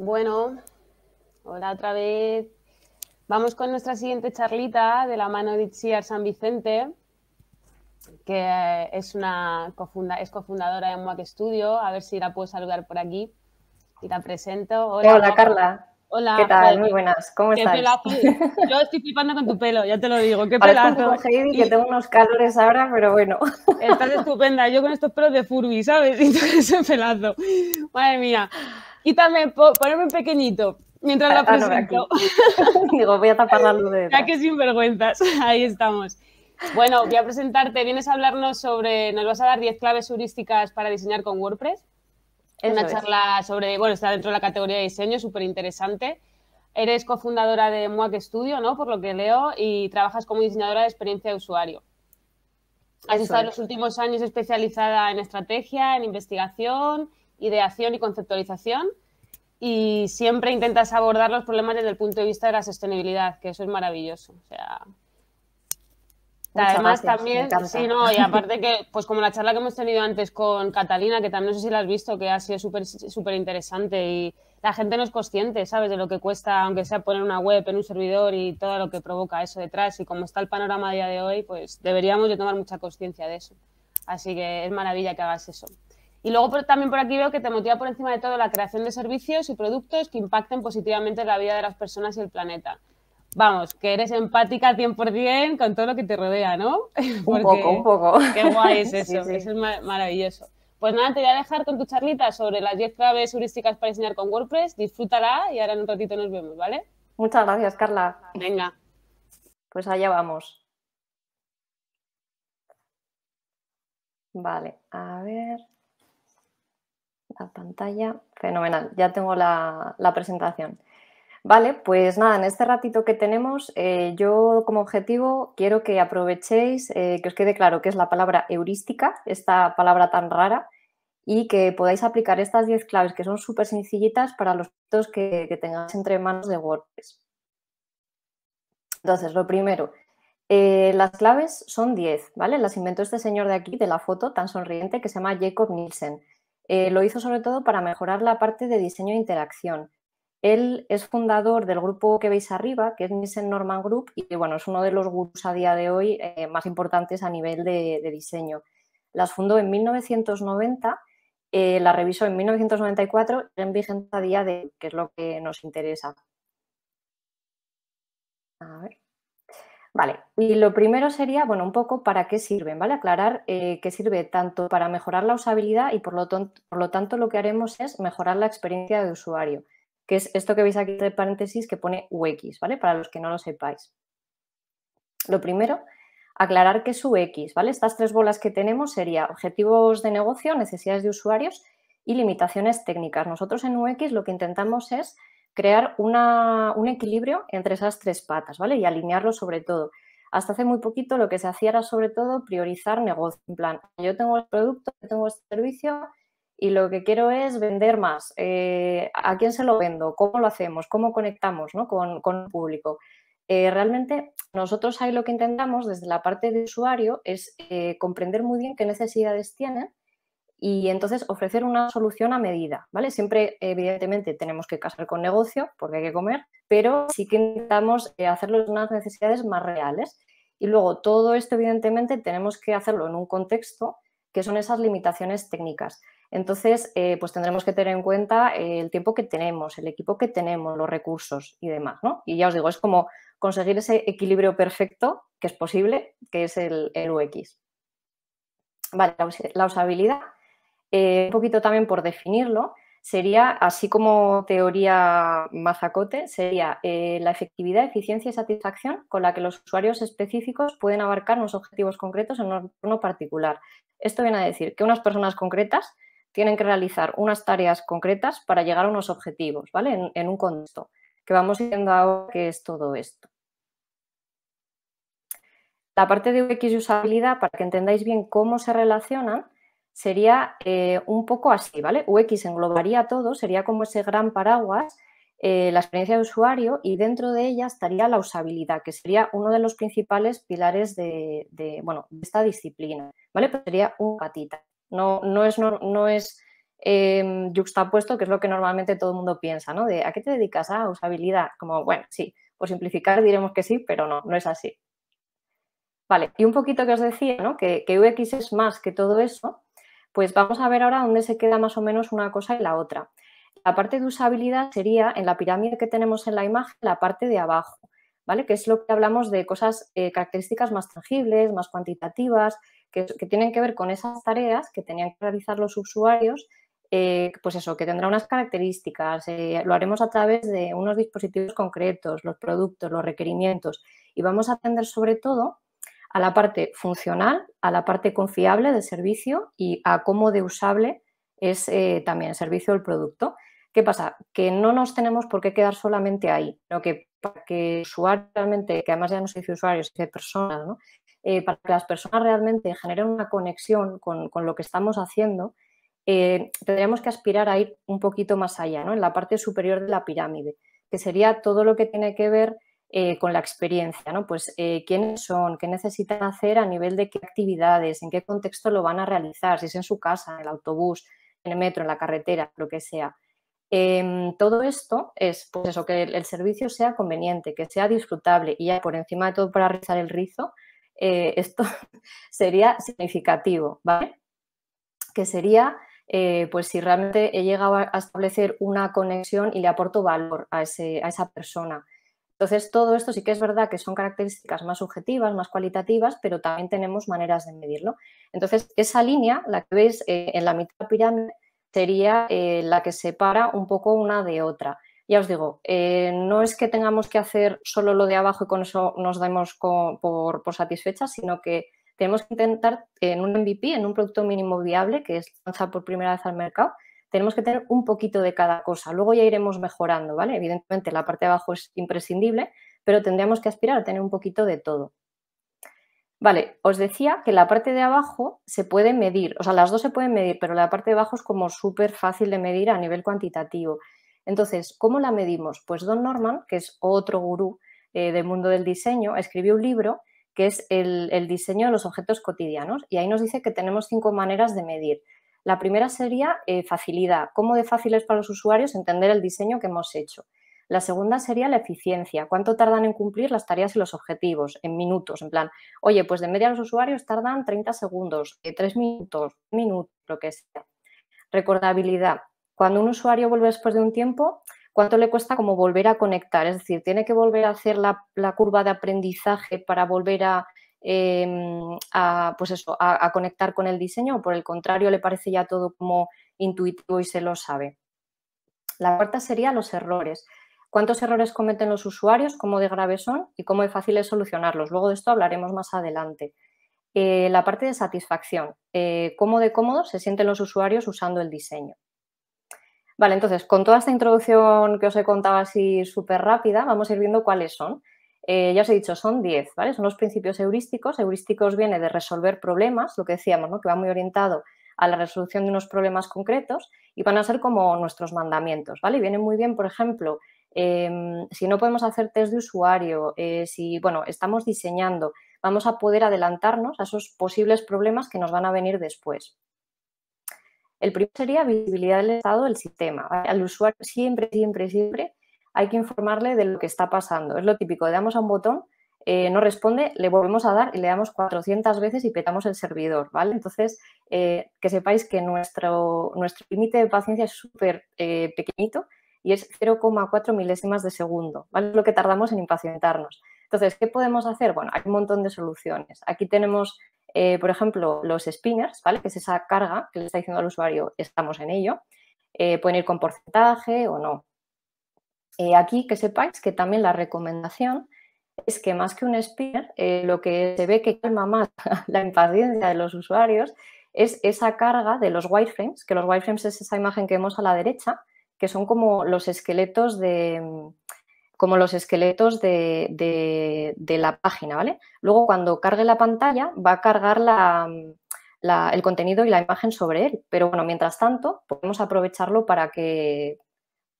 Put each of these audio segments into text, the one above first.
Bueno, hola otra vez. Vamos con nuestra siguiente charlita de la mano de Itziar San Vicente, que eh, es, una cofundadora de MUAC Studio. A ver si la puedo saludar por aquí. Y la presento. Hola, hola Carla. Hola. ¿Qué tal? Muy buenas. ¿Cómo ¿Qué estás? Pelazo. Yo estoy flipando con tu pelo, ya te lo digo. Qué pelazo. Con Heidi, que tengo unos calores ahora, pero bueno. Estás estupenda. Yo con estos pelos de Furby, ¿sabes? Y tú ese pelazo. Madre mía. Quítame, poneme pequeñito. Mientras la ah, ah, presento. Digo, voy a tapar de. Ya que sinvergüenzas. Ahí estamos. Bueno, voy a presentarte. Vienes a hablarnos sobre. Nos vas a dar 10 claves heurísticas para diseñar con WordPress. Es una charla sobre. Bueno, está dentro de la categoría de diseño, súper interesante. Eres cofundadora de Muac Studio, ¿no? Por lo que leo, y trabajas como diseñadora de experiencia de usuario. Has estado en los últimos años especializada en estrategia, en investigación ideación y conceptualización y siempre intentas abordar los problemas desde el punto de vista de la sostenibilidad, que eso es maravilloso. además también, y aparte que, pues como la charla que hemos tenido antes con Catalina, que también no sé si la has visto, que ha sido súper súper interesante y la gente no es consciente, ¿sabes? De lo que cuesta, aunque sea poner una web en un servidor y todo lo que provoca eso detrás y como está el panorama a día de hoy, pues deberíamos de tomar mucha conciencia de eso. Así que es maravilla que hagas eso. Y luego también por aquí veo que te motiva por encima de todo la creación de servicios y productos que impacten positivamente la vida de las personas y el planeta. Vamos, que eres empática 100% con todo lo que te rodea, ¿no? Un poco, un poco. Qué guay es eso, eso es maravilloso. Pues nada, te voy a dejar con tu charlita sobre las 10 claves heurísticas para enseñar con WordPress. Disfrútala y ahora en un ratito nos vemos, ¿vale? Muchas gracias, Carla. Venga. Pues allá vamos. Vale, a ver pantalla. Fenomenal, ya tengo la, presentación. Vale, pues nada, en este ratito que tenemos, eh, yo como objetivo quiero que aprovechéis, eh, que os quede claro que es la palabra heurística, esta palabra tan rara, y que podáis aplicar estas 10 claves que son súper sencillitas para los dos que, tengáis entre manos de WordPress. Entonces, lo primero, eh, las claves son 10, ¿vale? Las inventó este señor de aquí, de la foto tan sonriente, que se llama Jacob Nielsen. Eh, lo hizo sobre todo para mejorar la parte de diseño e interacción. Él es fundador del grupo que veis arriba, que es Nielsen Norman Group, y bueno, es uno de los grupos a día de hoy eh, más importantes a nivel de, diseño. Las fundó en 1990, las eh, la revisó en 1994 y en vigente a día de hoy, que es lo que nos interesa. A ver. Vale, y lo primero sería, bueno, un poco para qué sirven, ¿vale? Aclarar eh, qué sirve tanto para mejorar la usabilidad y por lo, por lo, tanto lo que haremos es mejorar la experiencia de usuario, que es esto que veis aquí entre paréntesis que pone UX, ¿vale? Para los que no lo sepáis. Lo primero, aclarar que es UX, ¿vale? Estas tres bolas que tenemos serían objetivos de negocio, necesidades de usuarios y limitaciones técnicas. Nosotros en UX lo que intentamos es crear una, un equilibrio entre esas tres patas, ¿vale? Y alinearlo sobre todo. Hasta hace muy poquito lo que se hacía era sobre todo priorizar negocio, en plan, yo tengo el producto, yo tengo este servicio y lo que quiero es vender más. Eh, ¿A quién se lo vendo? ¿Cómo lo hacemos? ¿Cómo conectamos ¿no? con, con, el público? Eh, realmente nosotros ahí lo que intentamos desde la parte de usuario es eh, comprender muy bien qué necesidades tienen y entonces ofrecer una solución a medida, ¿vale? Siempre, evidentemente, tenemos que casar con negocio porque hay que comer, pero sí que intentamos eh, hacerlo unas necesidades más reales. Y luego todo esto, evidentemente, tenemos que hacerlo en un contexto que son esas limitaciones técnicas. Entonces, eh, pues tendremos que tener en cuenta el tiempo que tenemos, el equipo que tenemos, los recursos y demás, ¿no? Y ya os digo, es como conseguir ese equilibrio perfecto que es posible, que es el, el UX. Vale, la usabilidad eh, un poquito también por definirlo, sería, así como teoría mazacote, sería eh, la efectividad, eficiencia y satisfacción con la que los usuarios específicos pueden abarcar unos objetivos concretos en un entorno particular. Esto viene a decir que unas personas concretas tienen que realizar unas tareas concretas para llegar a unos objetivos, ¿vale? En, un contexto, que vamos viendo ahora qué es todo esto. La parte de UX y usabilidad, para que entendáis bien cómo se relacionan, sería eh, un poco así, ¿vale? UX englobaría todo, sería como ese gran paraguas, eh, la experiencia de usuario y dentro de ella estaría la usabilidad, que sería uno de los principales pilares de, bueno, esta disciplina, ¿vale? Pues sería un patita. No, no es, no, no es eh, yuxtapuesto, que es lo que normalmente todo el mundo piensa, ¿no? De a qué te dedicas a ah, usabilidad. Como, bueno, sí, por simplificar diremos que sí, pero no, no es así. Vale, y un poquito que os decía, ¿no? Que, que UX es más que todo eso, pues vamos a ver ahora dónde se queda más o menos una cosa y la otra. La parte de usabilidad sería en la pirámide que tenemos en la imagen, la parte de abajo, ¿vale? Que es lo que hablamos de cosas, eh, características más tangibles, más cuantitativas, que, tienen que ver con esas tareas que tenían que realizar los usuarios, eh, pues eso, que tendrá unas características, eh, lo haremos a través de unos dispositivos concretos, los productos, los requerimientos, y vamos a atender sobre todo a la parte funcional, a la parte confiable del servicio y a cómo de usable es eh, también el servicio del producto. ¿Qué pasa? Que no nos tenemos por qué quedar solamente ahí, sino que para que usuario realmente, que además ya no se dice usuarios, se dice personas, eh, para que las personas realmente generen una conexión con, lo que estamos haciendo, eh, tendríamos que aspirar a ir un poquito más allá, en la parte superior de la pirámide, que sería todo lo que tiene que ver eh, con la experiencia, ¿no? Pues eh, quiénes son, qué necesitan hacer a nivel de qué actividades, en qué contexto lo van a realizar, si es en su casa, en el autobús, en el metro, en la carretera, lo que sea. Em, todo esto es pues eso, que el, servicio sea conveniente, que sea disfrutable y ya por encima de todo para rizar el rizo, eh, esto sería significativo, ¿vale? Que sería, pues si realmente he llegado a establecer una conexión y le aporto valor a esa persona, entonces, todo esto sí que es verdad que son características más subjetivas, más cualitativas, pero también tenemos maneras de medirlo. Entonces, esa línea, la que veis eh, en la mitad de la pirámide, sería eh, la que separa un poco una de otra. Ya os digo, eh, no es que tengamos que hacer solo lo de abajo y con eso nos demos por, por satisfechas, sino que tenemos que intentar en un MVP, en un producto mínimo viable, que es lanzar por primera vez al mercado, tenemos que tener un poquito de cada cosa. Luego ya iremos mejorando, ¿vale? Evidentemente la parte de abajo es imprescindible, pero tendríamos que aspirar a tener un poquito de todo. Vale, os decía que la parte de abajo se puede medir, o sea, las dos se pueden medir, pero la parte de abajo es como súper fácil de medir a nivel cuantitativo. Entonces, ¿cómo la medimos? Pues Don Norman, que es otro gurú eh, del mundo del diseño, escribió un libro que es el diseño de los objetos cotidianos y ahí nos dice que tenemos cinco maneras de medir. La primera sería eh, facilidad, cómo de fácil es para los usuarios entender el diseño que hemos hecho. La segunda sería la eficiencia, cuánto tardan en cumplir las tareas y los objetivos, en minutos, en plan, oye, pues de media los usuarios tardan 30 segundos, 3 eh, minutos, minuto, lo que sea. Recordabilidad, cuando un usuario vuelve después de un tiempo, cuánto le cuesta como volver a conectar, es decir, tiene que volver a hacer la curva de aprendizaje para volver a Em, a, pues a, conectar con el diseño o por el contrario le parece ya todo como intuitivo y se lo sabe. La cuarta sería los errores. ¿Cuántos errores cometen los usuarios? ¿Cómo de graves son? ¿Y cómo de fácil es solucionarlos? Luego de esto hablaremos más adelante. Eh, la parte de satisfacción. Eh, ¿Cómo de cómodo se sienten los usuarios usando el diseño? Vale, entonces, con toda esta introducción que os he contado así súper rápida, vamos a ir viendo cuáles son. Eh, ya os he dicho, son 10, ¿vale? Son los principios heurísticos. Heurísticos viene de resolver problemas, lo que decíamos, ¿no? Que va muy orientado a la resolución de unos problemas concretos y van a ser como nuestros mandamientos, ¿vale? Y vienen muy bien, por ejemplo, em, si no podemos hacer test de usuario, eh, si, bueno, estamos diseñando, vamos a poder adelantarnos a esos posibles problemas que nos van a venir después. El primero sería visibilidad del estado del sistema. Al usuario siempre, siempre, siempre hay que informarle de lo que está pasando. Es lo típico, le damos a un botón, eh, no responde, le volvemos a dar y le damos 400 veces y petamos el servidor, ¿vale? Entonces, eh, que sepáis que nuestro, nuestro límite de paciencia es súper eh, pequeñito y es 0,4 milésimas de segundo, ¿vale? Lo que tardamos en impacientarnos. Entonces, ¿qué podemos hacer? Bueno, hay un montón de soluciones. Aquí tenemos, por ejemplo, los spinners, ¿vale? Que es esa carga que le está diciendo al usuario, estamos en ello. pueden ir con porcentaje o no. Eh, aquí que sepáis que también la recomendación es que más que un spear, eh, lo que se ve que calma más la impaciencia de los usuarios es esa carga de los wireframes, que los wireframes es esa imagen que vemos a la derecha, que son como los esqueletos de como los esqueletos de, de, la página, ¿vale? Luego cuando cargue la pantalla va a cargar el contenido y la imagen sobre él, pero bueno, mientras tanto podemos aprovecharlo para que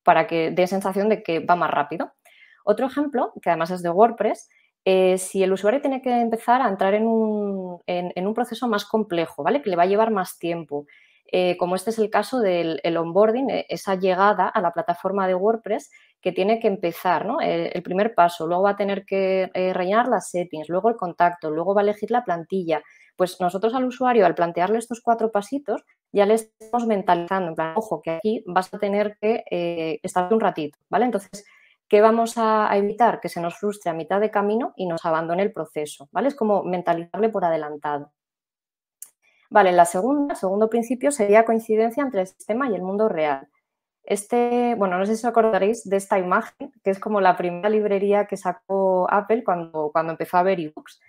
para que dé sensación de que va más rápido. Otro ejemplo, que además es de WordPress, si el usuario tiene que empezar a entrar en un, proceso más complejo, ¿vale? Que le va a llevar más tiempo. Eh, como este es el caso del onboarding, eh, esa llegada a la plataforma de WordPress que tiene que empezar, ¿no? Eh, el, primer paso, luego va a tener que reñar rellenar las settings, luego el contacto, luego va a elegir la plantilla. Pues nosotros al usuario, al plantearle estos cuatro pasitos, ya le estamos mentalizando, en plan, ojo, que aquí vas a tener que eh, estar un ratito, ¿vale? Entonces, ¿qué vamos a, evitar? Que se nos frustre a mitad de camino y nos abandone el proceso, ¿vale? Es como mentalizarle por adelantado. Vale, la segunda, el segundo principio sería coincidencia entre el sistema y el mundo real. Este, bueno, no sé si os acordaréis de esta imagen, que es como la primera librería que sacó Apple cuando, cuando empezó a ver ebooks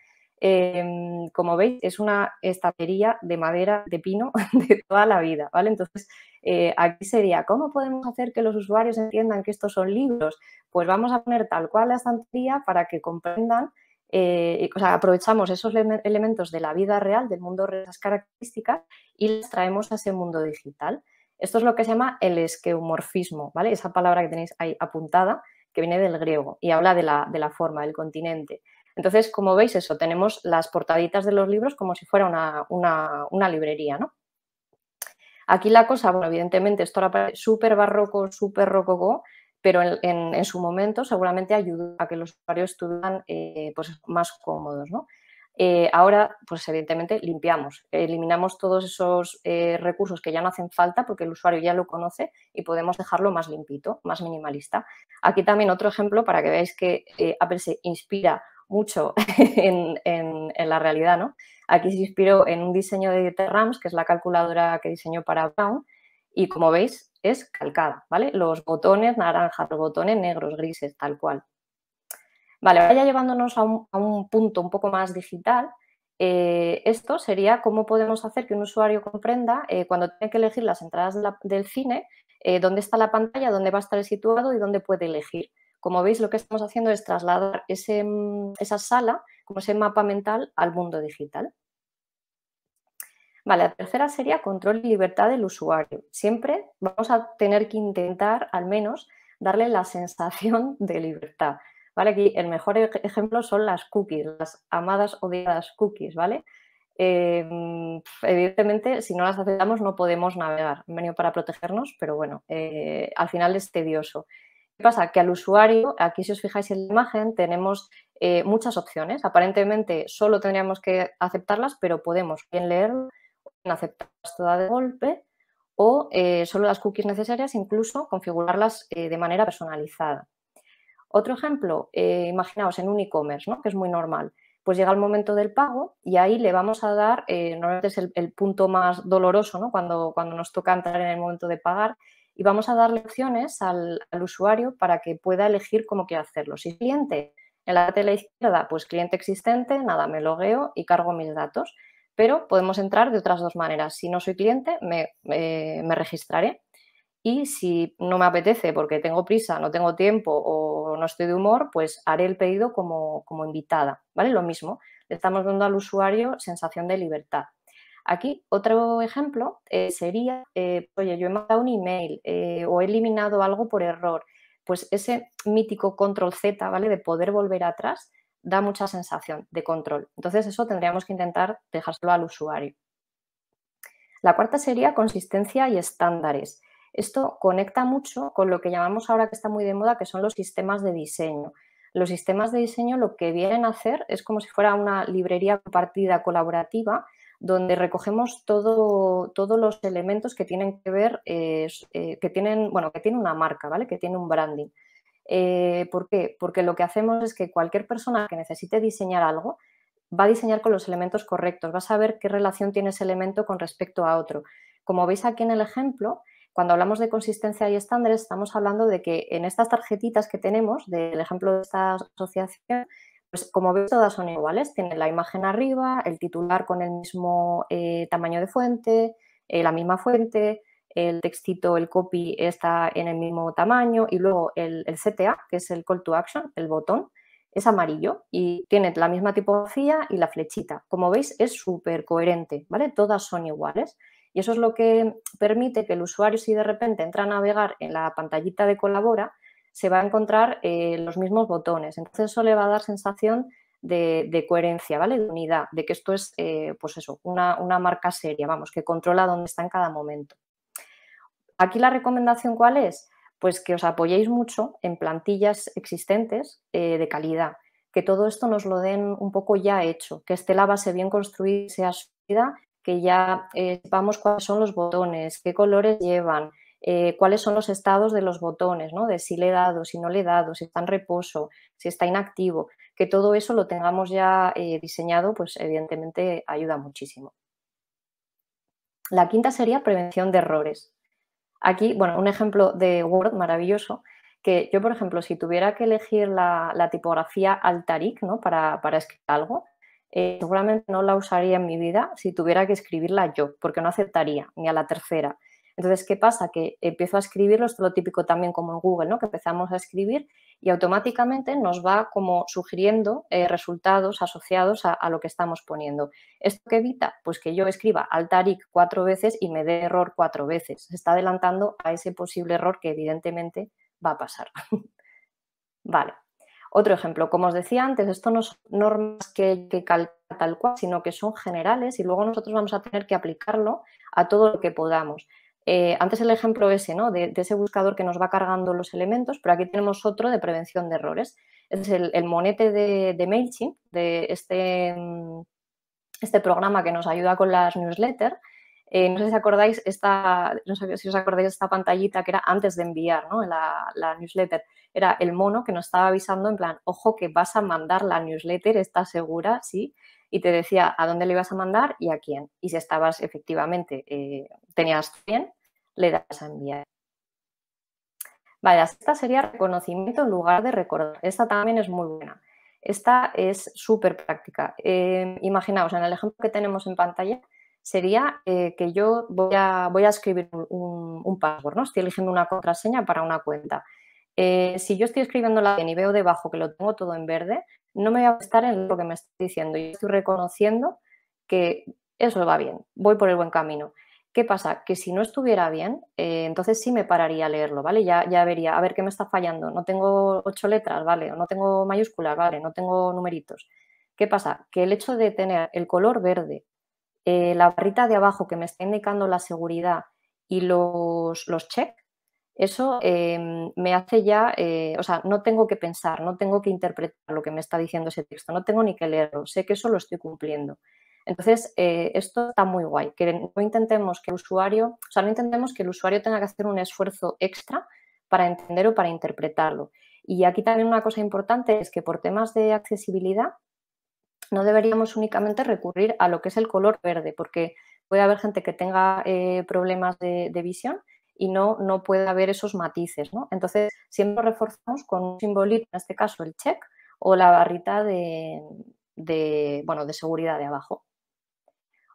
Em, como veis, es una estantería de madera de pino de toda la vida, ¿vale? Entonces, eh, aquí sería, ¿cómo podemos hacer que los usuarios entiendan que estos son libros? Pues vamos a poner tal cual la estantería para que comprendan, eh, o sea, aprovechamos esos elementos de la vida real, del mundo real, esas características, y las traemos a ese mundo digital. Esto es lo que se llama el esqueumorfismo, ¿vale? Esa palabra que tenéis ahí apuntada, que viene del griego y habla de la forma, del continente. Entonces, como veis eso, tenemos las portaditas de los libros como si fuera una, librería, ¿no? Aquí la cosa, bueno, evidentemente esto era súper barroco, súper rococó, pero en, su momento seguramente ayudó a que los usuarios estuvieran eh, pues más cómodos, ¿no? Eh, ahora, pues evidentemente limpiamos, eliminamos todos esos eh, recursos que ya no hacen falta porque el usuario ya lo conoce y podemos dejarlo más limpito, más minimalista. Aquí también otro ejemplo para que veáis que Apple se inspira mucho en, la realidad. ¿no? Aquí se inspiró en un diseño de Dieter Rams, que es la calculadora que diseñó para Brown, y como veis es calcada, ¿vale? Los botones naranjas, los botones negros, grises, tal cual. Vale, ahora ya llevándonos a un, punto un poco más digital, eh, esto sería cómo podemos hacer que un usuario comprenda eh, cuando tiene que elegir las entradas del cine, eh, dónde está la pantalla, dónde va a estar situado y dónde puede elegir. Como veis, lo que estamos haciendo es trasladar mm, esa sala, como ese mapa mental, al mundo digital. Vale, la tercera sería control y libertad del usuario. Siempre vamos a tener que intentar, al menos, darle la sensación de libertad. ¿Vale? Aquí el mejor ejemplo son las cookies, las amadas odiadas cookies, ¿vale? Eh, evidentemente, si no las aceptamos no podemos navegar. Han venido para protegernos, pero bueno, eh, al final es tedioso pasa? Que al usuario, aquí si os fijáis en la imagen, tenemos eh, muchas opciones. Aparentemente solo tendríamos que aceptarlas, pero podemos bien leerlo, aceptarlas todas de golpe o eh, solo las cookies necesarias, incluso configurarlas eh, de manera personalizada. Otro ejemplo, imaginaos en un e-commerce, que es muy normal. Pues llega el momento del pago y ahí le vamos a dar, normalmente es el, punto más doloroso, cuando, cuando nos toca entrar en el momento de pagar, y vamos a dar opciones al, usuario para que pueda elegir cómo quiere hacerlo. Si cliente en la tela izquierda, pues cliente existente, nada, me logueo y cargo mis datos. Pero podemos entrar de otras dos maneras. Si no soy cliente, me, me registraré. Y si no me apetece porque tengo prisa, no tengo tiempo o no estoy de humor, pues haré el pedido como, como invitada. ¿Vale? Lo mismo. Le estamos dando al usuario sensación de libertad. Aquí otro ejemplo eh, sería, eh, oye, yo he mandado un email eh, o he eliminado algo por error. Pues ese mítico control Z, ¿vale? De poder volver atrás, da mucha sensación de control. Entonces eso tendríamos que intentar dejárselo al usuario. La cuarta sería consistencia y estándares. Esto conecta mucho con lo que llamamos ahora que está muy de moda, que son los sistemas de diseño. Los sistemas de diseño lo que vienen a hacer es como si fuera una librería compartida colaborativa donde recogemos todos los elementos que tienen que ver, eh, eh, que tienen, bueno, que tiene una marca, ¿vale? Que tiene un branding. Eh, ¿Por qué? Porque lo que hacemos es que cualquier persona que necesite diseñar algo va a diseñar con los elementos correctos, va a saber qué relación tiene ese elemento con respecto a otro. Como veis aquí en el ejemplo, cuando hablamos de consistencia y estándares, estamos hablando de que en estas tarjetitas que tenemos, del ejemplo de esta asociación, pues como veis, todas son iguales. tiene la imagen arriba, el titular con el mismo eh, tamaño de fuente, eh, la misma fuente, el textito, el copy está en el mismo tamaño y luego el, el CTA, que es el call to action, el botón, es amarillo y tiene la misma tipografía y la flechita. Como veis, es súper coherente, ¿vale? Todas son iguales. Y eso es lo que permite que el usuario, si de repente entra a navegar en la pantallita de Colabora, se va a encontrar eh, los mismos botones. Entonces eso le va a dar sensación de, coherencia, ¿vale? De unidad, de que esto es, eh, pues eso, una, marca seria, vamos, que controla dónde está en cada momento. Aquí la recomendación cuál es? Pues que os apoyéis mucho en plantillas existentes eh, de calidad, que todo esto nos lo den un poco ya hecho, que esté la base bien construida, sea sólida, que ya sepamos cuáles son los botones, qué colores llevan, eh, cuáles son los estados de los botones, ¿no? de si le he dado, si no le he dado, si está en reposo, si está inactivo, que todo eso lo tengamos ya eh, diseñado, pues evidentemente ayuda muchísimo. La quinta sería prevención de errores. Aquí, bueno, un ejemplo de Word maravilloso, que yo, por ejemplo, si tuviera que elegir la, tipografía Altaric para, escribir algo, eh, seguramente no la usaría en mi vida si tuviera que escribirla yo, porque no aceptaría ni a la tercera. Entonces, ¿qué pasa? Que empiezo a escribirlo, esto es lo típico también como en Google, ¿no? Que empezamos a escribir y automáticamente nos va como sugiriendo eh, resultados asociados a, lo que estamos poniendo. ¿Esto qué evita? Pues que yo escriba altaric cuatro veces y me dé error cuatro veces. Se está adelantando a ese posible error que evidentemente va a pasar. vale. Otro ejemplo, como os decía antes, esto no son normas que, que tal cual, sino que son generales y luego nosotros vamos a tener que aplicarlo a todo lo que podamos. Eh, antes el ejemplo ese, ¿no? De, ese buscador que nos va cargando los elementos, pero aquí tenemos otro de prevención de errores. Es el, monete de, MailChimp, de este, mm, este, programa que nos ayuda con las newsletters. Eh, no sé si acordáis esta, si os acordáis esta pantallita que era antes de enviar ¿no? la, la, newsletter. Era el mono que nos estaba avisando en plan, ojo que vas a mandar la newsletter, está segura? Sí y te decía a dónde le ibas a mandar y a quién. Y si estabas efectivamente, eh, tenías bien, le das a enviar. Vale, esta sería reconocimiento en lugar de recordar. Esta también es muy buena. Esta es súper práctica. Em, imaginaos, en el ejemplo que tenemos en pantalla, sería eh, que yo voy a, escribir un, password, ¿no? Estoy eligiendo una contraseña para una cuenta. Eh, si yo estoy la bien y veo debajo que lo tengo todo en verde, no me voy a estar en lo que me estoy diciendo. Yo estoy reconociendo que eso va bien, voy por el buen camino. ¿Qué pasa? Que si no estuviera bien, eh, entonces sí me pararía a leerlo, ¿vale? Ya, ya vería, a ver qué me está fallando. No tengo ocho letras, ¿vale? O no tengo mayúsculas, ¿vale? No tengo numeritos. ¿Qué pasa? Que el hecho de tener el color verde, eh, la barrita de abajo que me está indicando la seguridad y los, los check, eso em, me hace ya, eh, o sea, no tengo que pensar, no tengo que interpretar lo que me está diciendo ese texto, no tengo ni que leerlo, sé que eso lo estoy cumpliendo. Entonces, eh, esto está muy guay, que no intentemos que el usuario, o sea, no intentemos que el usuario tenga que hacer un esfuerzo extra para entender o para interpretarlo. Y aquí también una cosa importante es que por temas de accesibilidad no deberíamos únicamente recurrir a lo que es el color verde, porque puede haber gente que tenga eh, problemas de, visión y no, no puede haber esos matices. ¿no? Entonces, siempre reforzamos con un simbolito, en este caso el check o la barrita de, bueno, de seguridad de abajo.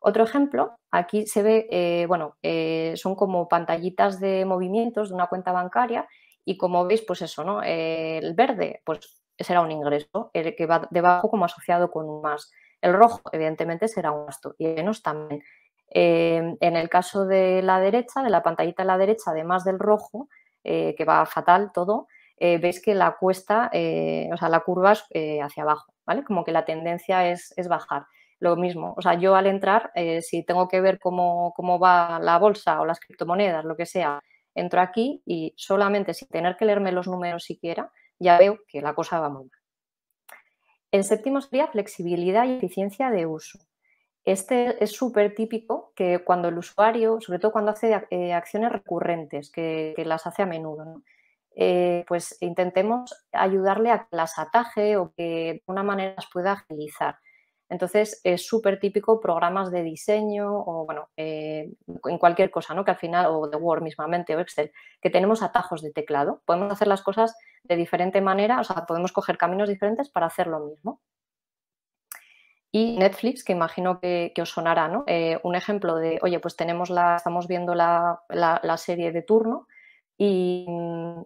Otro ejemplo, aquí se ve, eh, bueno, eh, son como pantallitas de movimientos de una cuenta bancaria y como veis, pues eso, ¿no? Eh, el verde, pues será un ingreso, el que va debajo como asociado con más. El rojo, evidentemente, será un gasto y menos también. Eh, en el caso de la derecha, de la pantallita a la derecha, además del rojo, eh, que va fatal todo, eh, veis que la cuesta, o sea, la curva es hacia abajo, ¿vale? Como que la tendencia es, bajar. Lo mismo, o sea, yo al entrar, si tengo que ver cómo, cómo va la bolsa o las criptomonedas, lo que sea, entro aquí y solamente sin tener que leerme los números siquiera, ya veo que la cosa va muy mal. El séptimo sería flexibilidad y eficiencia de uso. Este es súper típico que cuando el usuario, sobre todo cuando hace eh, acciones recurrentes, que, las hace a menudo, eh, pues intentemos ayudarle a que las ataje o que de una manera las pueda agilizar. Entonces es súper típico programas de diseño o bueno, eh, en cualquier cosa, ¿no? Que al final, o de Word mismamente o Excel, que tenemos atajos de teclado. Podemos hacer las cosas de diferente manera, o sea, podemos coger caminos diferentes para hacer lo mismo y Netflix, que imagino que, os sonará, ¿no? Eh, un ejemplo de, oye, pues tenemos la, estamos viendo la, la, serie de turno y,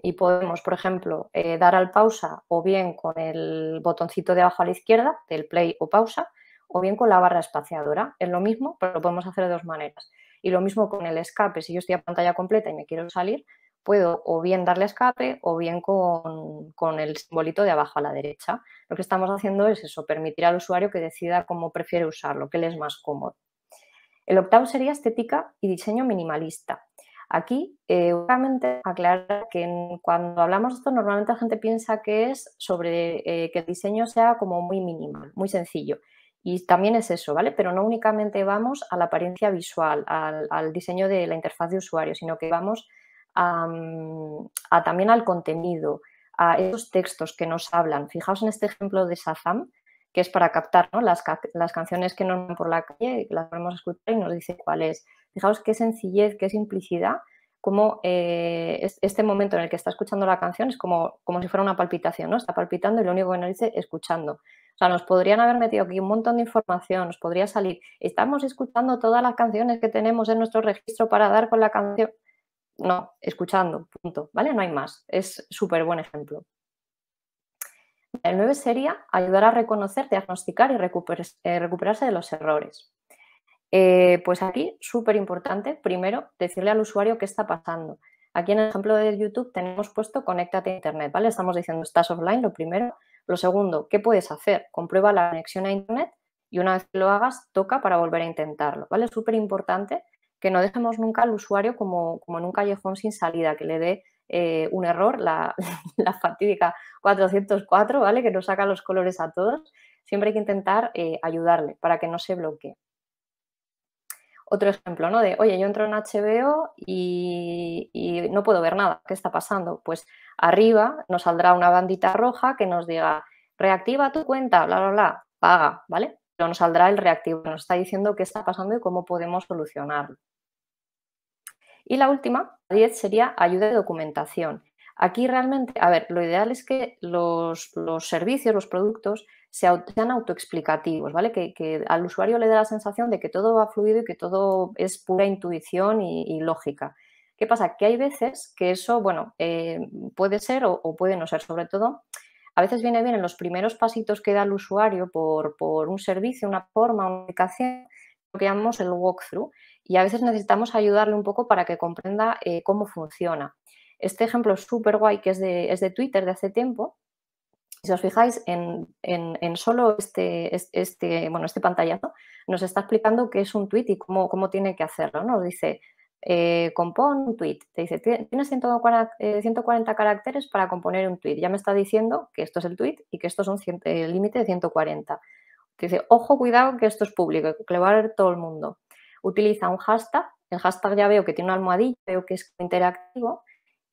y podemos, por ejemplo, eh, dar al pausa o bien con el botoncito de abajo a la izquierda del play o pausa o bien con la barra espaciadora. Es lo mismo, pero lo podemos hacer de dos maneras. Y lo mismo con el escape. Si yo estoy a pantalla completa y me quiero salir, puedo o bien darle escape o bien con, el simbolito de abajo a la derecha. Lo que estamos haciendo es eso, permitir al usuario que decida cómo prefiere usarlo, qué le es más cómodo. El octavo sería estética y diseño minimalista. Aquí, obviamente, eh, aclarar que cuando hablamos de esto, normalmente la gente piensa que es sobre eh, que el diseño sea como muy minimal, muy sencillo. Y también es eso, ¿vale? Pero no únicamente vamos a la apariencia visual, al diseño de la interfaz de usuario, sino que vamos también al contenido, a esos textos que nos hablan. Fijaos en este ejemplo de Sazam, que es para captar las, canciones que nos dan por la calle, las podemos escuchar y nos dice cuál es. Fijaos qué sencillez, qué simplicidad, como eh, este momento en el que está escuchando la canción es como, como si fuera una palpitación, ¿no? Está palpitando y lo único que nos dice escuchando. O sea, nos podrían haber metido aquí un montón de información, nos podría salir, estamos escuchando todas las canciones que tenemos en nuestro registro para dar con la canción. No, escuchando, punto, ¿vale? No hay más. Es súper buen ejemplo. El 9 sería ayudar a reconocer, diagnosticar y eh, recuperarse de los errores. Eh, pues aquí, súper importante, primero, decirle al usuario qué está pasando. Aquí en el ejemplo de YouTube tenemos puesto conéctate a Internet, ¿vale? Estamos diciendo estás offline, lo primero. Lo segundo, ¿qué puedes hacer? Comprueba la conexión a Internet y una vez que lo hagas, toca para volver a intentarlo, ¿vale? Súper importante que no dejemos nunca al usuario como, como en un callejón sin salida, que le dé eh, un error, la, fatídica 404, ¿vale? Que nos saca los colores a todos. Siempre hay que intentar eh, ayudarle para que no se bloquee. Otro ejemplo, ¿no? De, oye, yo entro en HBO y, y no puedo ver nada, ¿qué está pasando? Pues arriba nos saldrá una bandita roja que nos diga, reactiva tu cuenta, bla, bla, bla, paga, ¿vale? nos saldrá el reactivo, nos está diciendo qué está pasando y cómo podemos solucionarlo. Y la última, 10, sería ayuda de documentación. Aquí realmente, a ver, lo ideal es que los, servicios, los productos sean autoexplicativos, ¿vale? Que, al usuario le dé la sensación de que todo va fluido y que todo es pura intuición y, lógica. ¿Qué pasa? Que hay veces que eso, bueno, eh, puede ser o puede no ser, sobre todo a veces viene bien en los primeros pasitos que da el usuario por, un servicio, una forma, una aplicación, lo que llamamos el walkthrough, y a veces necesitamos ayudarle un poco para que comprenda eh, cómo funciona. Este ejemplo es súper guay, que es de, Twitter de hace tiempo. Si os fijáis, en, solo este, este, bueno, este pantallazo nos está explicando qué es un tweet y cómo, cómo tiene que hacerlo. ¿no? dice, eh, un tweet. Te dice, tienes 140, eh, caracteres para componer un tweet. Ya me está diciendo que esto es el tweet y que esto es un eh, límite de 140. Te dice, ojo, cuidado, que esto es público, que lo va a ver todo el mundo. Utiliza un hashtag. El hashtag ya veo que tiene una almohadilla, veo que es interactivo.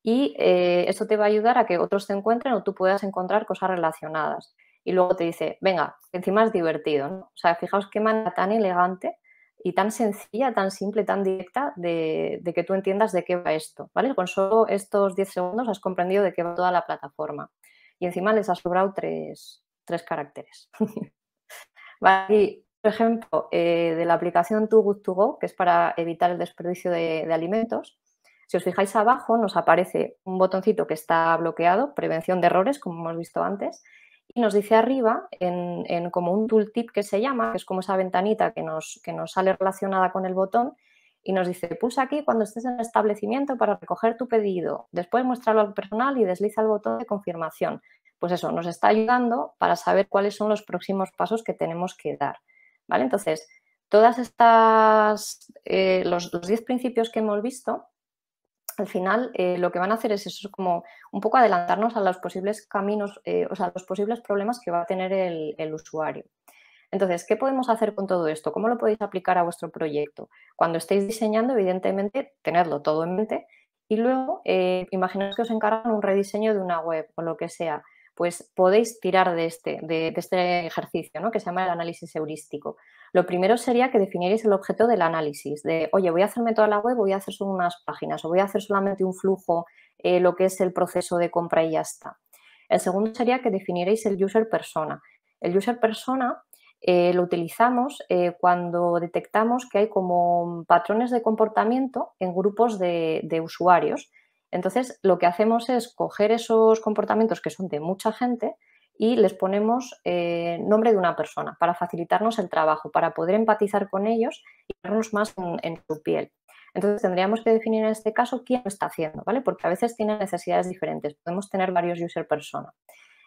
Y eh, esto te va a ayudar a que otros te encuentren o tú puedas encontrar cosas relacionadas. Y luego te dice, venga, encima es divertido. O sea, fijaos qué manera tan elegante y tan sencilla, tan simple, tan directa de, que tú entiendas de qué va esto, ¿vale? Con solo estos 10 segundos has comprendido de qué va toda la plataforma y encima les has sobrado tres, caracteres. por ejemplo, eh, de la aplicación Too Good To Go, que es para evitar el desperdicio de, de alimentos, si os fijáis abajo nos aparece un botoncito que está bloqueado, prevención de errores, como hemos visto antes, nos dice arriba, en, como un tooltip que se llama, que es como esa ventanita que nos, que nos sale relacionada con el botón, y nos dice, pulsa aquí cuando estés en el establecimiento para recoger tu pedido, después muéstralo al personal y desliza el botón de confirmación. Pues eso, nos está ayudando para saber cuáles son los próximos pasos que tenemos que dar. ¿Vale? Entonces, todas estas, eh, los 10 principios que hemos visto, al final eh, lo que van a hacer es eso, como un poco adelantarnos a los posibles caminos, eh, o sea, a los posibles problemas que va a tener el, usuario. Entonces, ¿qué podemos hacer con todo esto? ¿Cómo lo podéis aplicar a vuestro proyecto? Cuando estéis diseñando, evidentemente, tenerlo todo en mente y luego, eh, imaginaos que os encargan un rediseño de una web o lo que sea pues podéis tirar este, de este, ejercicio, ¿no? que se llama el análisis heurístico. Lo primero sería que definierais el objeto del análisis, de, oye, voy a hacerme toda la web, voy a hacer solo unas páginas, o voy a hacer solamente un flujo, eh, lo que es el proceso de compra y ya está. El segundo sería que definierais el user persona. El user persona eh, lo utilizamos eh, cuando detectamos que hay como patrones de comportamiento en grupos de usuarios. Entonces, lo que hacemos es coger esos comportamientos que son de mucha gente y les ponemos eh, nombre de una persona para facilitarnos el trabajo, para poder empatizar con ellos y ponernos más en, su piel. Entonces tendríamos que definir en este caso quién lo está haciendo, ¿vale? Porque a veces tiene necesidades diferentes. Podemos tener varios user persona.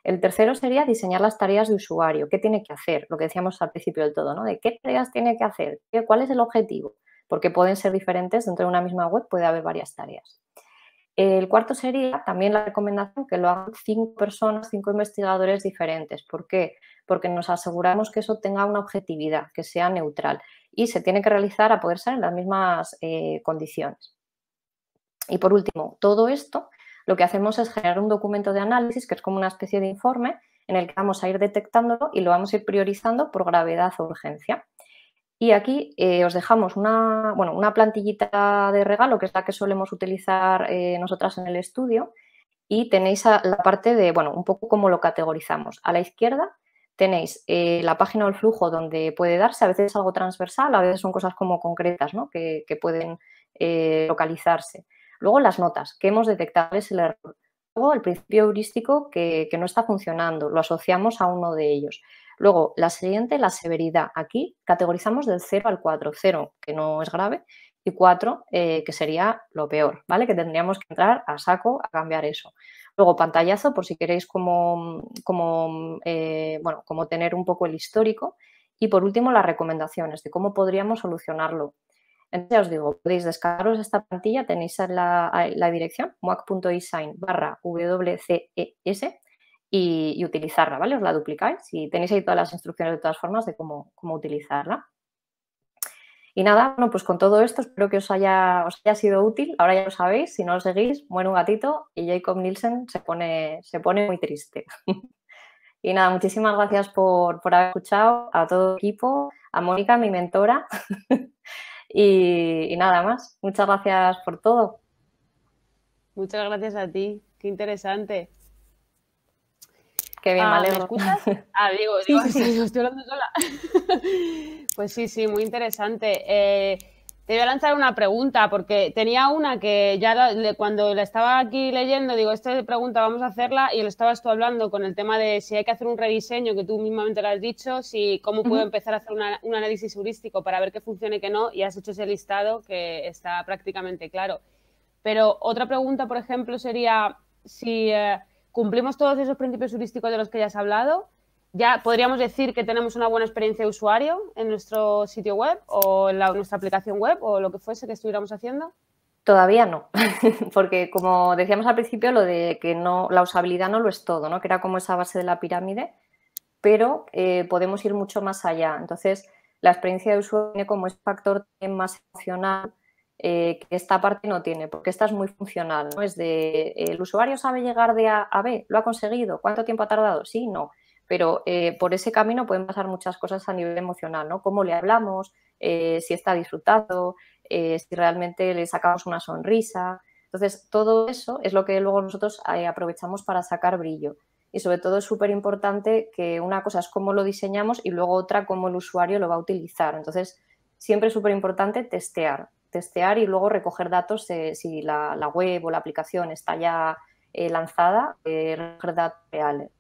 El tercero sería diseñar las tareas de usuario. ¿Qué tiene que hacer? Lo que decíamos al principio del todo, ¿no? De qué tareas tiene que hacer, cuál es el objetivo, porque pueden ser diferentes dentro de una misma web, puede haber varias tareas. El cuarto sería también la recomendación que lo hagan cinco personas, cinco investigadores diferentes. ¿Por qué? Porque nos aseguramos que eso tenga una objetividad, que sea neutral y se tiene que realizar a poder ser en las mismas eh, condiciones. Y por último, todo esto lo que hacemos es generar un documento de análisis que es como una especie de informe en el que vamos a ir detectándolo y lo vamos a ir priorizando por gravedad o urgencia. Y aquí eh, os dejamos una, plantillita de regalo, que es la que solemos utilizar eh, nosotras en el estudio, y tenéis la parte de, bueno, un poco cómo lo categorizamos. A la izquierda tenéis eh, la página o el flujo donde puede darse, a veces algo transversal, a veces son cosas como concretas, ¿no? Que, pueden localizarse. Luego las notas, que hemos detectado es el error. Luego el principio heurístico que no está funcionando, lo asociamos a uno de ellos. Luego, la siguiente, la severidad. Aquí categorizamos del 0 al 4. 0, que no es grave, y 4, eh, que sería lo peor, ¿vale? Que tendríamos que entrar a saco a cambiar eso. Luego, pantallazo, por si queréis como, como, eh, bueno, como tener un poco el histórico. Y por último, las recomendaciones de cómo podríamos solucionarlo. Entonces, ya os digo, podéis descargaros esta plantilla, tenéis la, dirección, muac.esign barra y, utilizarla, ¿vale? Os la duplicáis y tenéis ahí todas las instrucciones de todas formas de cómo, utilizarla. Y nada, bueno, pues con todo esto espero que os haya, os haya sido útil. Ahora ya lo sabéis, si no lo seguís, muere un gatito y Jacob Nielsen se pone, se pone muy triste. y nada, muchísimas gracias por, por haber escuchado a todo el equipo, a Mónica, mi mentora. y nada más, muchas gracias por todo. Muchas gracias a ti, qué interesante. Qué bien, vale, ¿me ah, escuchas? Ah, digo, digo estoy hablando sola. pues sí, sí, muy interesante. Eh, te voy a lanzar una pregunta, porque tenía una que ya cuando la estaba aquí leyendo, digo, esta pregunta vamos a hacerla, y lo estabas tú hablando con el tema de si hay que hacer un rediseño, que tú mismamente lo has dicho, si cómo puedo empezar a hacer un análisis heurístico para ver qué funciona y qué no, y has hecho ese listado que está prácticamente claro. Pero otra pregunta, por ejemplo, sería si... Eh, cumplimos todos esos principios jurídicos de los que ya has hablado, ya podríamos decir que tenemos una buena experiencia de usuario en nuestro sitio web o en nuestra aplicación web o lo que fuese que estuviéramos haciendo. Todavía no, porque como decíamos al principio, lo de que no la usabilidad no lo es todo, ¿no? que era como esa base de la pirámide, pero eh, podemos ir mucho más allá. Entonces, la experiencia de usuario como es factor más emocional, eh, que esta parte no tiene, porque esta es muy funcional, ¿no? Es de, el usuario sabe llegar de A a B, lo ha conseguido, ¿cuánto tiempo ha tardado? Sí, no, pero eh, por ese camino pueden pasar muchas cosas a nivel emocional, ¿no? Cómo le hablamos, eh, si está disfrutado, si realmente le sacamos una sonrisa. Entonces, todo eso es lo que luego nosotros aprovechamos para sacar brillo. Y sobre todo es súper importante que una cosa es cómo lo diseñamos y luego otra cómo el usuario lo va a utilizar. Entonces, siempre es súper importante testear, testear y luego recoger datos eh, si la, web o la aplicación está ya eh, lanzada, eh, recoger datos reales.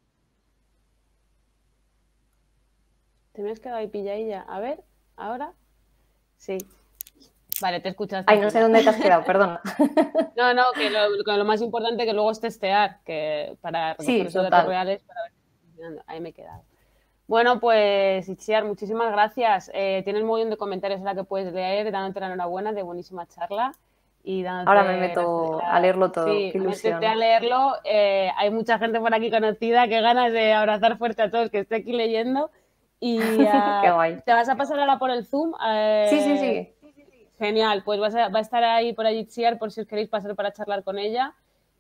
Te me has quedado ahí pilladilla. A ver, ahora. Sí. Vale, te escuchas Ay, no sé dónde te has quedado, perdona. no, no, que lo, más importante que luego es testear, que para sí, datos reales, para ver si Ahí me he quedado. Bueno, pues Itziar, muchísimas gracias. Eh, tienes un montón de comentarios en la que puedes leer, dándote la enhorabuena de buenísima charla. Ahora me meto a leerlo todo. Sí, métete a leerlo. Eh, hay mucha gente por aquí conocida que ganas de abrazar fuerte a todos que esté aquí leyendo. Y eh, Qué guay. te vas a pasar ahora por el Zoom. sí, sí, sí. Genial, pues vas a, va a estar ahí por allí Itziar por si os queréis pasar para charlar con ella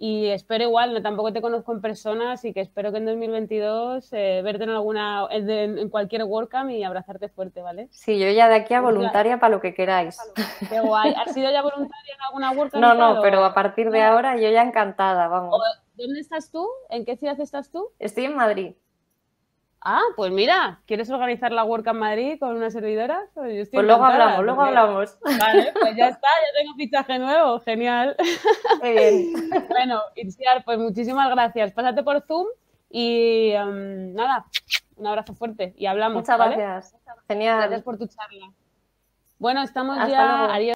y espero igual, no tampoco te conozco en persona, así que espero que en 2022 eh, verte en alguna, en, cualquier WordCamp y abrazarte fuerte, ¿vale? Sí, yo ya de aquí a pues voluntaria para lo que queráis. Qué ¿Has sido ya voluntaria en alguna WordCamp? No, no, pero a partir de ahora yo ya encantada, vamos. ¿Dónde estás tú? ¿En qué ciudad estás tú? Estoy en Madrid. Ah, pues mira, ¿quieres organizar la work en Madrid con una servidora? Pues, pues luego hablamos, luego hablamos. Vale, pues ya está, ya tengo fichaje nuevo, genial. bien. bueno, Itziar, pues muchísimas gracias. Pásate por Zoom y em, nada, un abrazo fuerte y hablamos. Muchas gracias. Genial. Gracias por tu charla. Bueno, estamos ya.